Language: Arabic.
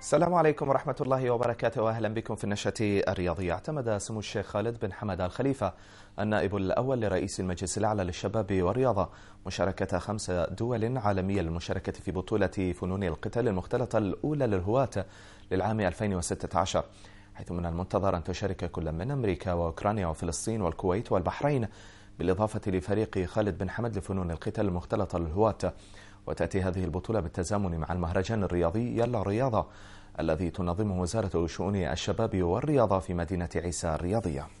السلام عليكم ورحمة الله وبركاته وأهلا بكم في النشأة الرياضية اعتمد سمو الشيخ خالد بن حمد الخليفة النائب الأول لرئيس المجلس الأعلى للشباب والرياضة مشاركة خمس دول عالمية للمشاركة في بطولة فنون القتال المختلطة الأولى للهواة للعام 2016 حيث من المنتظر أن تشارك كل من أمريكا وأوكرانيا وفلسطين والكويت والبحرين بالإضافة لفريق خالد بن حمد لفنون القتال المختلطة للهواة وتأتي هذه البطولة بالتزامن مع المهرجان الرياضي يلا رياضة الذي تنظمه وزارة شؤون الشباب والرياضة في مدينة عيسى الرياضية